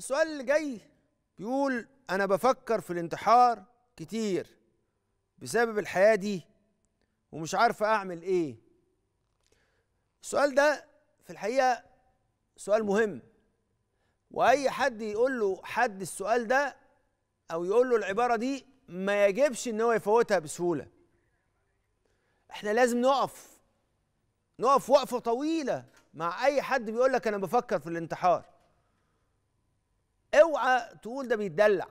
السؤال اللي جاي بيقول انا بفكر في الانتحار كتير بسبب الحياه دي ومش عارفه اعمل ايه السؤال ده في الحقيقه سؤال مهم واي حد يقول له حد السؤال ده او يقول له العباره دي ما يجبش ان هو يفوتها بسهوله احنا لازم نقف نقف وقفه طويله مع اي حد بيقول لك انا بفكر في الانتحار اوعى تقول ده بيتدلع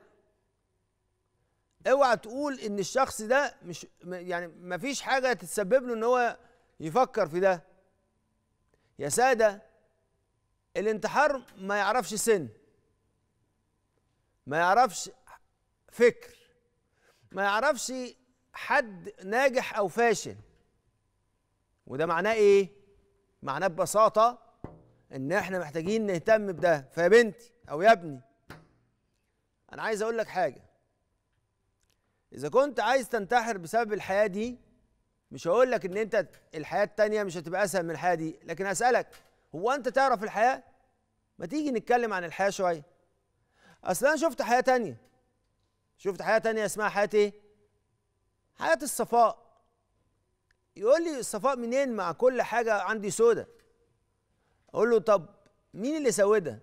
اوعى تقول ان الشخص ده مش يعني ما فيش حاجه تتسبب له ان هو يفكر في ده يا ساده الانتحار ما يعرفش سن ما يعرفش فكر ما يعرفش حد ناجح او فاشل وده معناه ايه معناه ببساطه ان احنا محتاجين نهتم بده فيا بنتي او يا ابني انا عايز اقول لك حاجه اذا كنت عايز تنتحر بسبب الحياه دي مش هقول لك ان انت الحياه التانيه مش هتبقى اسهل من الحياه دي لكن اسالك هو انت تعرف الحياه ما تيجي نتكلم عن الحياه شويه اصل انا شفت حياه تانيه شفت حياه تانيه اسمها حياه ايه حياه الصفاء يقول لي الصفاء منين مع كل حاجه عندي سودة اقول له طب مين اللي سودها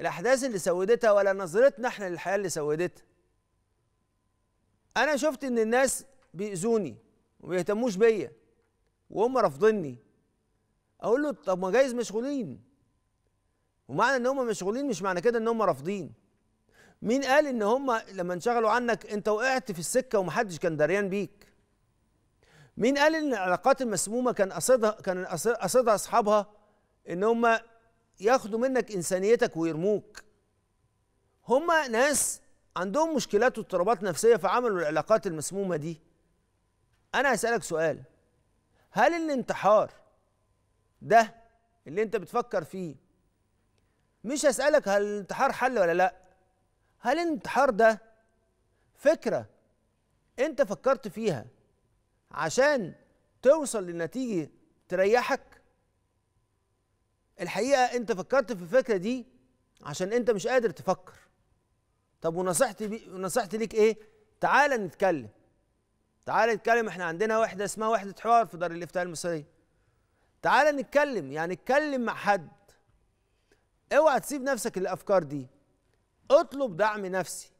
الاحداث اللي سودتها ولا نظرتنا احنا للحياه اللي سودتها انا شفت ان الناس بيأذوني وما بيهتموش بيا وهم رافضيني اقول له طب ما جايز مشغولين ومعنى ان هم مشغولين مش معنى كده ان هم رافضين مين قال ان هم لما انشغلوا عنك انت وقعت في السكه ومحدش كان دريان بيك مين قال ان العلاقات المسمومه كان قصدها كان قصدها اصحابها ان هم ياخدوا منك انسانيتك ويرموك هما ناس عندهم مشكلات واضطرابات نفسيه فعملوا العلاقات المسمومه دي انا هسالك سؤال هل الانتحار ده اللي انت بتفكر فيه مش هسالك هل الانتحار حل ولا لا هل الانتحار ده فكره انت فكرت فيها عشان توصل لنتيجه تريحك الحقيقه انت فكرت في الفكره دي عشان انت مش قادر تفكر طب ونصيحتي بي... نصيحتي ليك ايه تعالى نتكلم تعالى نتكلم احنا عندنا وحده اسمها وحده حوار في دار الافتاء المصريه تعالى نتكلم يعني اتكلم مع حد اوعى تسيب نفسك الأفكار دي اطلب دعم نفسي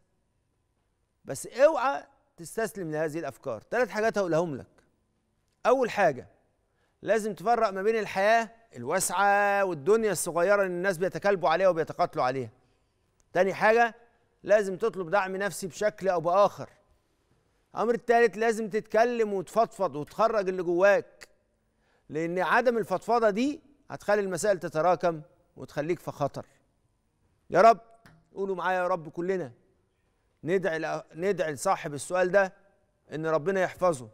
بس اوعى تستسلم لهذه الافكار ثلاث حاجات هقولهم لك اول حاجه لازم تفرق ما بين الحياة الواسعة والدنيا الصغيرة اللي الناس بيتكالبوا عليها وبيتقاتلوا عليها تاني حاجة لازم تطلب دعم نفسي بشكل أو بآخر الأمر التالت لازم تتكلم وتفضفض وتخرج اللي جواك لأن عدم الفضفضة دي هتخلي المسائل تتراكم وتخليك في خطر يا رب قولوا معايا يا رب كلنا ندعي ندعي لصاحب السؤال ده ان ربنا يحفظه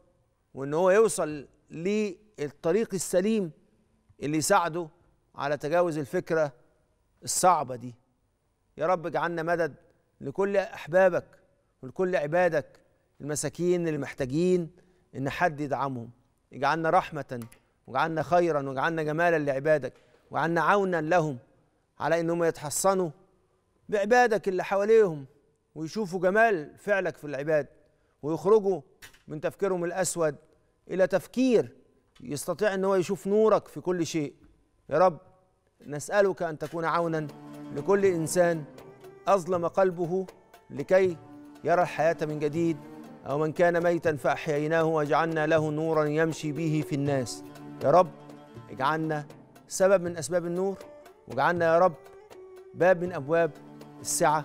وان هو يوصل ليه الطريق السليم اللي يساعده على تجاوز الفكرة الصعبة دي يا رب اجعلنا مدد لكل أحبابك ولكل عبادك المساكين المحتاجين إن حد يدعمهم اجعلنا رحمة واجعلنا خيرا واجعلنا جمالا لعبادك واجعلنا عونا لهم على إنهم يتحصنوا بعبادك اللي حواليهم ويشوفوا جمال فعلك في العباد ويخرجوا من تفكيرهم الأسود إلى تفكير يستطيع ان هو يشوف نورك في كل شيء يا رب نسالك ان تكون عونا لكل انسان اظلم قلبه لكي يرى الحياه من جديد او من كان ميتا فاحييناه وجعلنا له نورا يمشي به في الناس يا رب اجعلنا سبب من اسباب النور واجعلنا يا رب باب من ابواب السعه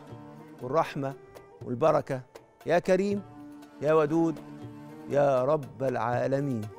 والرحمه والبركه يا كريم يا ودود يا رب العالمين